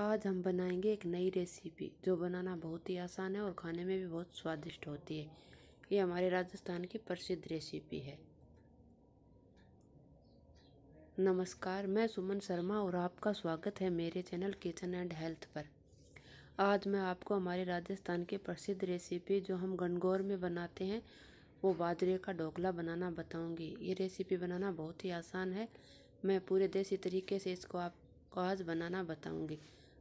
आज हम बनाएंगे एक नई रेसिपी जो बनाना बहुत ही आसान है और खाने में भी बहुत स्वादिष्ट होती है ये हमारे राजस्थान की प्रसिद्ध रेसिपी है नमस्कार मैं सुमन शर्मा और आपका स्वागत है मेरे चैनल किचन एंड हेल्थ पर आज मैं आपको हमारे राजस्थान की प्रसिद्ध रेसिपी जो हम गणगौर में बनाते हैं वो बाजरे का ढोकला बनाना बताऊंगी ये रेसिपी बनाना बहुत ही आसान है मैं पूरे देसी तरीके से इसको आप आज बनाना बताऊंगी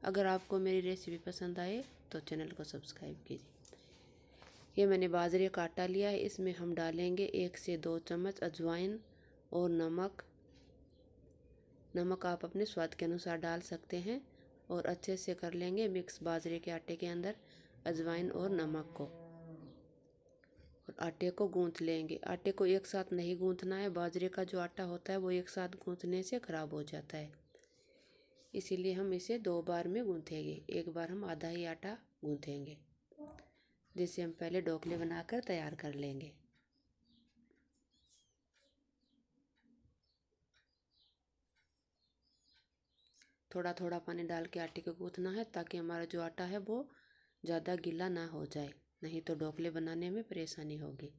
अगर आपको मेरी रेसिपी पसंद आए तो चैनल को सब्सक्राइब कीजिए ये मैंने बाजरे का आटा लिया है इसमें हम डालेंगे एक से दो चम्मच अजवाइन और नमक नमक आप अपने स्वाद के अनुसार डाल सकते हैं और अच्छे से कर लेंगे मिक्स बाजरे के आटे के अंदर अजवाइन और नमक को और आटे को गूँथ लेंगे आटे को एक साथ नहीं गूंथना है बाजरे का जो आटा होता है वो एक साथ गूँथने से ख़राब हो जाता है इसीलिए हम इसे दो बार में गूँथेंगे एक बार हम आधा ही आटा गूँथेंगे जिसे हम पहले डोकले बनाकर तैयार कर लेंगे थोड़ा थोड़ा पानी डाल के आटे को गूँथना है ताकि हमारा जो आटा है वो ज़्यादा गीला ना हो जाए नहीं तो डोकले बनाने में परेशानी होगी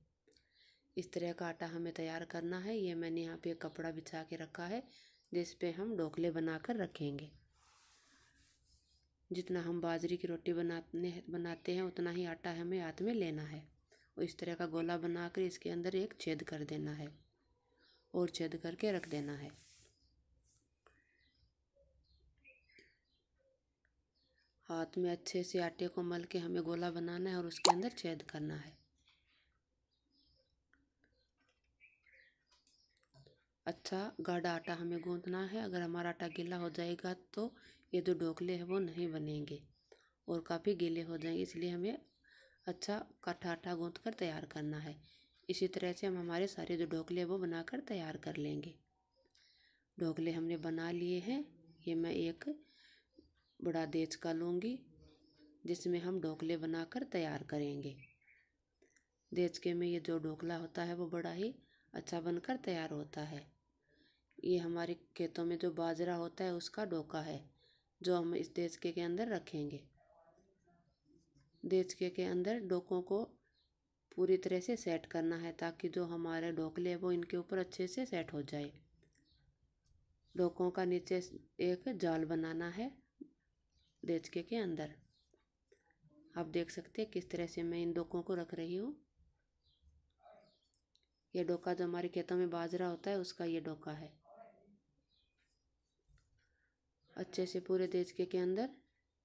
इस तरह का आटा हमें तैयार करना है ये मैंने यहाँ पे कपड़ा बिछा के रखा है जिस पे हम ढोकले बनाकर रखेंगे जितना हम बाजरे की रोटी बनाने बनाते हैं उतना ही आटा हमें हाथ में लेना है और इस तरह का गोला बनाकर इसके अंदर एक छेद कर देना है और छेद करके रख देना है हाथ में अच्छे से आटे को मल के हमें गोला बनाना है और उसके अंदर छेद करना है अच्छा गाढ़ा आटा हमें गूँथना है अगर हमारा आटा गीला हो जाएगा तो ये जो ढोकले हैं वो नहीं बनेंगे और काफ़ी गीले हो जाएंगे इसलिए हमें अच्छा काठा आटा गूँथ कर तैयार करना है इसी तरह से हम हमारे सारे जो ढोकले वो बनाकर तैयार कर लेंगे ढोकले हमने बना लिए हैं ये मैं एक बड़ा देच का लूँगी जिसमें हम ढोकले बनाकर तैयार करेंगे देच के में ये जो ढोकला होता है वो बड़ा ही अच्छा बनकर तैयार होता है ये हमारे खेतों में जो बाजरा होता है उसका डोका है जो हम इस देश के के अंदर रखेंगे देश के के अंदर डोकों को पूरी तरह से सेट करना है ताकि जो हमारे ढोकले वो इनके ऊपर अच्छे से सेट हो जाए डोकों का नीचे एक जाल बनाना है देचके के अंदर आप देख सकते हैं किस तरह से मैं इन डोकों को रख रही हूँ ये डोका जो हमारे खेतों में बाजरा होता है उसका ये डोका है अच्छे से पूरे देश के के अंदर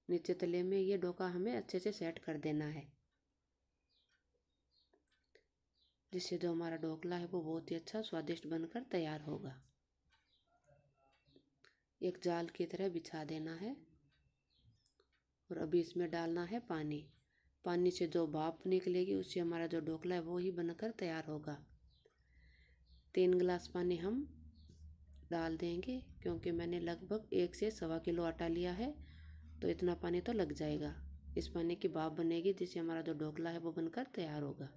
नीचे तले में ये डोका हमें अच्छे से सेट कर देना है जिससे जो हमारा ढोकला है वो बहुत ही अच्छा स्वादिष्ट बनकर तैयार होगा एक जाल की तरह बिछा देना है और अभी इसमें डालना है पानी पानी से जो भाप निकलेगी उससे हमारा जो ढोकला है वो ही बनकर तैयार होगा तीन गिलास पानी हम डाल देंगे क्योंकि मैंने लगभग एक से सवा किलो आटा लिया है तो इतना पानी तो लग जाएगा इस पानी की बाप बनेगी जिससे हमारा जो ढोकला है वो बनकर तैयार होगा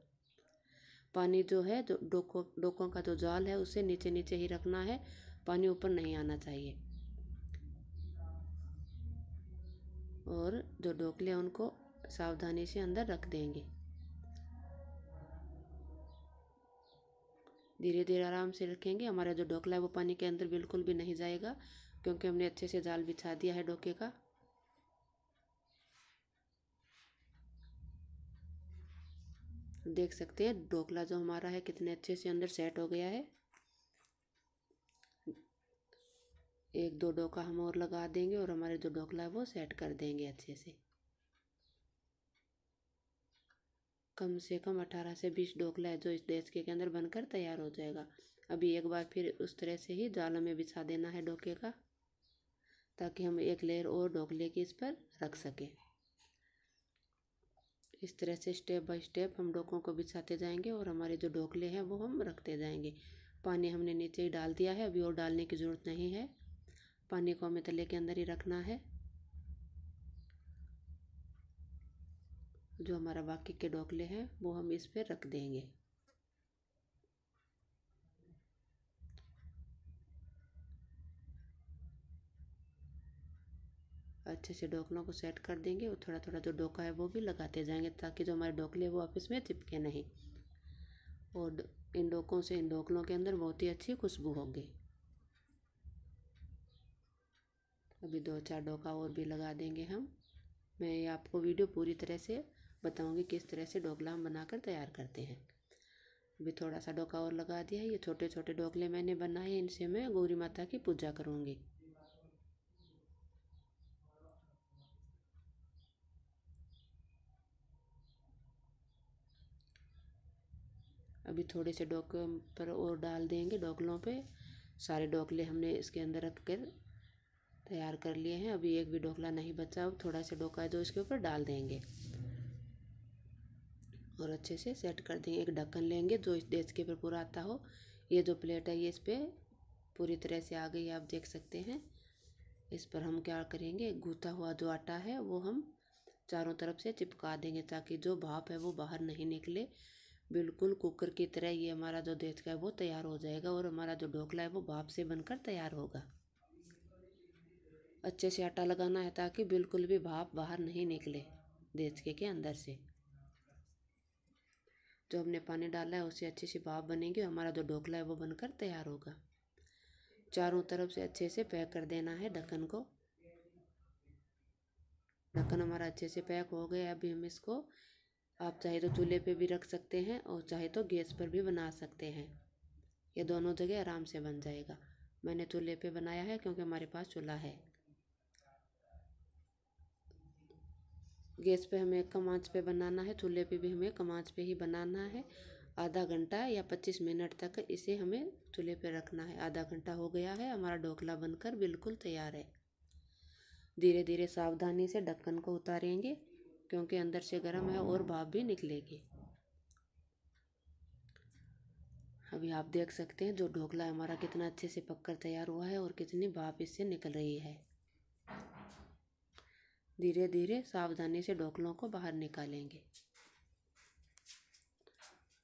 पानी जो है जो डोको डोकों का जो जाल है उसे नीचे नीचे ही रखना है पानी ऊपर नहीं आना चाहिए और जो ढोकले हैं उनको सावधानी से अंदर रख देंगे धीरे धीरे आराम से रखेंगे हमारा जो ढोकला है वो पानी के अंदर बिल्कुल भी नहीं जाएगा क्योंकि हमने अच्छे से जाल बिछा दिया है डोके का देख सकते हैं ढोकला जो हमारा है कितने अच्छे से अंदर सेट हो गया है एक दो डोका हम और लगा देंगे और हमारे जो ढोकला है वो सेट कर देंगे अच्छे से कम से कम अठारह से बीस ढोकला है जो इस देश के अंदर बनकर तैयार हो जाएगा अभी एक बार फिर उस तरह से ही जाल में बिछा देना है डोके का ताकि हम एक लेयर और ढोकले की इस पर रख सकें इस तरह से स्टेप बाय स्टेप हम डोकों को बिछाते जाएंगे और हमारे जो ढोकले हैं वो हम रखते जाएंगे पानी हमने नीचे ही डाल दिया है अभी और डालने की ज़रूरत नहीं है पानी को हमें तले के अंदर ही रखना है जो हमारा बाकी के डोकले हैं वो हम इस पर रख देंगे अच्छे से डोकलों को सेट कर देंगे और थोड़ा थोड़ा जो डोका है वो भी लगाते जाएंगे ताकि जो हमारे डोकले वो आपस में चिपके नहीं और इन डोकों से इन डोकलों के अंदर बहुत ही अच्छी खुशबू होगी अभी दो चार डोका और भी लगा देंगे हम मैं आपको वीडियो पूरी तरह से बताऊंगी किस तरह से डोकला हम बनाकर तैयार करते हैं अभी थोड़ा सा डोका और लगा दिया ये छोटे छोटे डोकले मैंने बनाए इनसे मैं गौरी माता की पूजा करूँगी अभी थोड़े से डोक पर और डाल देंगे डोकलों पे सारे डोकले हमने इसके अंदर रख कर तैयार कर लिए हैं अभी एक भी डोकला नहीं बचा अब थोड़ा सा डोका है जो तो इसके ऊपर डाल देंगे और अच्छे से सेट कर देंगे एक ढक्कन लेंगे जो इस देश के ऊपर पूरा आता हो ये जो प्लेट है ये इस पर पूरी तरह से आ गई आप देख सकते हैं इस पर हम क्या करेंगे गूथा हुआ जो आटा है वो हम चारों तरफ से चिपका देंगे ताकि जो भाप है वो बाहर नहीं निकले बिल्कुल कुकर की तरह ये हमारा जो देश का है वो तैयार हो जाएगा और हमारा जो ढोकला है वो भाप से बनकर तैयार होगा अच्छे से आटा लगाना है ताकि बिल्कुल भी भाप बाहर नहीं निकले देश के अंदर से जो हमने पानी डाला है उससे अच्छे से भाप बनेंगे और हमारा जो ढोकला है वो बनकर तैयार होगा चारों तरफ से अच्छे से पैक कर देना है ढक्कन को ढक्कन हमारा अच्छे से पैक हो गया अभी हम इसको आप चाहे तो चूल्हे पे भी रख सकते हैं और चाहे तो गैस पर भी बना सकते हैं ये दोनों जगह आराम से बन जाएगा मैंने चूल्हे पे बनाया है क्योंकि हमारे पास चूल्हा है गैस पे हमें कम आँच पे बनाना है चूल्हे पे भी हमें कम आँच पे ही बनाना है आधा घंटा या पच्चीस मिनट तक इसे हमें चूल्हे पे रखना है आधा घंटा हो गया है हमारा ढोकला बनकर बिल्कुल तैयार है धीरे धीरे सावधानी से ढक्कन को उतारेंगे क्योंकि अंदर से गर्म है और भाप भी निकलेगी अभी आप देख सकते हैं जो ढोकला हमारा कितना अच्छे से पककर तैयार हुआ है और कितनी भाप इससे निकल रही है धीरे धीरे सावधानी से ढोकलों को बाहर निकालेंगे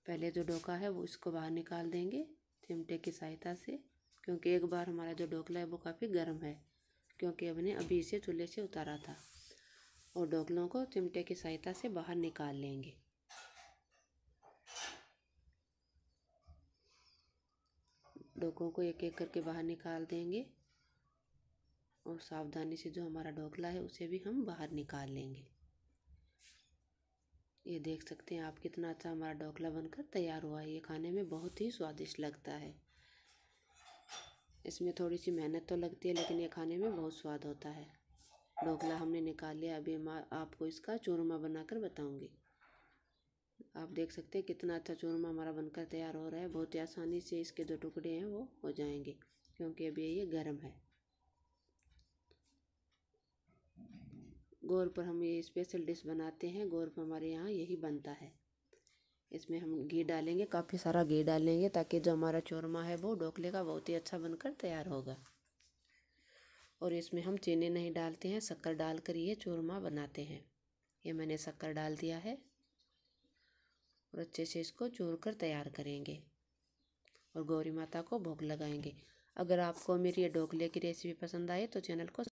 पहले जो ढोका है वो इसको बाहर निकाल देंगे चिमटे की सहायता से क्योंकि एक बार हमारा जो ढोकला है वो काफ़ी गर्म है क्योंकि हमने अभी इसे चूल्हे से उतारा था और ढोकलों को चिमटे की सहायता से बाहर निकाल लेंगे ढोकों को एक एक करके बाहर निकाल देंगे और सावधानी से जो हमारा ढोकला है उसे भी हम बाहर निकाल लेंगे ये देख सकते हैं आप कितना अच्छा हमारा ढोकला बनकर तैयार हुआ है ये खाने में बहुत ही स्वादिष्ट लगता है इसमें थोड़ी सी मेहनत तो लगती है लेकिन ये खाने में बहुत स्वाद होता है ढोकला हमने निकाल लिया अभी मैं आपको इसका चूरमा बनाकर बताऊंगी आप देख सकते हैं कितना अच्छा चूरमा हमारा बनकर तैयार हो रहा है बहुत ही आसानी से इसके जो टुकड़े हैं वो हो जाएंगे क्योंकि अभी ये गर्म है गौर पर हम ये स्पेशल डिश बनाते हैं गौर पर हमारे यहाँ यही बनता है इसमें हम घी डालेंगे काफ़ी सारा घी डालेंगे ताकि जो हमारा चूरमा है वो ढोकले का बहुत ही अच्छा बनकर तैयार होगा और इसमें हम चीनी नहीं डालते हैं शक्कर डाल कर ये चूरमा बनाते हैं ये मैंने शक्कर डाल दिया है और अच्छे से इसको चूर कर तैयार करेंगे और गौरी माता को भोग लगाएंगे अगर आपको मेरी ये ढोकले की रेसिपी पसंद आए तो चैनल को